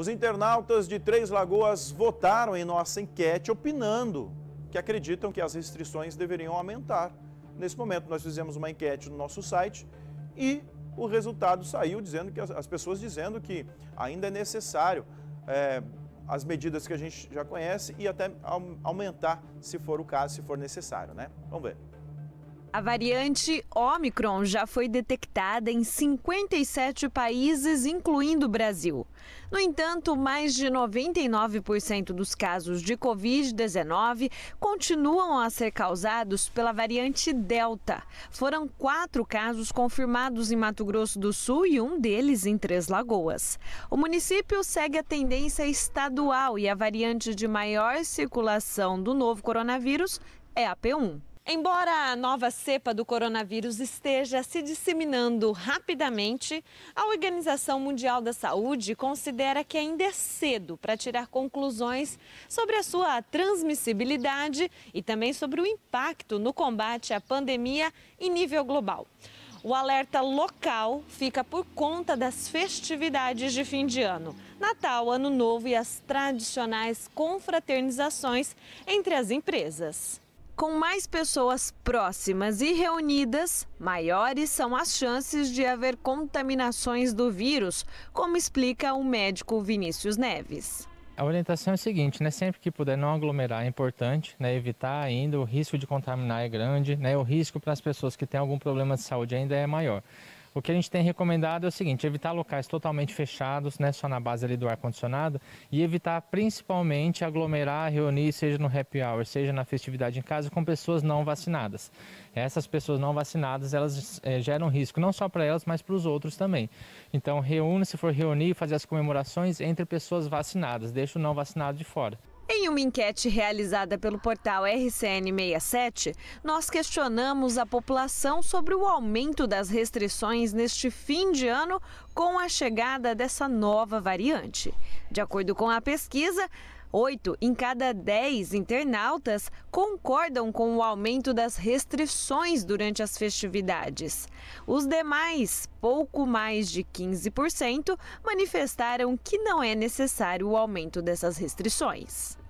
Os internautas de Três Lagoas votaram em nossa enquete opinando que acreditam que as restrições deveriam aumentar. Nesse momento, nós fizemos uma enquete no nosso site e o resultado saiu dizendo que as, pessoas dizendo que ainda é necessário é, as medidas que a gente já conhece e até aumentar se for o caso, se for necessário, né? Vamos ver. A variante Omicron já foi detectada em 57 países, incluindo o Brasil. No entanto, mais de 99% dos casos de Covid-19 continuam a ser causados pela variante Delta. Foram quatro casos confirmados em Mato Grosso do Sul e um deles em Três Lagoas. O município segue a tendência estadual e a variante de maior circulação do novo coronavírus é a P1. Embora a nova cepa do coronavírus esteja se disseminando rapidamente, a Organização Mundial da Saúde considera que ainda é cedo para tirar conclusões sobre a sua transmissibilidade e também sobre o impacto no combate à pandemia em nível global. O alerta local fica por conta das festividades de fim de ano, Natal, Ano Novo e as tradicionais confraternizações entre as empresas. Com mais pessoas próximas e reunidas, maiores são as chances de haver contaminações do vírus, como explica o médico Vinícius Neves. A orientação é a seguinte, né? Sempre que puder não aglomerar é importante, né? Evitar ainda, o risco de contaminar é grande, né? O risco para as pessoas que têm algum problema de saúde ainda é maior. O que a gente tem recomendado é o seguinte: evitar locais totalmente fechados, né, só na base ali do ar-condicionado, e evitar principalmente aglomerar, reunir, seja no happy hour, seja na festividade em casa, com pessoas não vacinadas. Essas pessoas não vacinadas, elas é, geram risco, não só para elas, mas para os outros também. Então, reúne, se for reunir, fazer as comemorações entre pessoas vacinadas, deixa o não vacinado de fora. É uma enquete realizada pelo portal RCN67, nós questionamos a população sobre o aumento das restrições neste fim de ano com a chegada dessa nova variante. De acordo com a pesquisa, Oito em cada dez internautas concordam com o aumento das restrições durante as festividades. Os demais, pouco mais de 15%, manifestaram que não é necessário o aumento dessas restrições.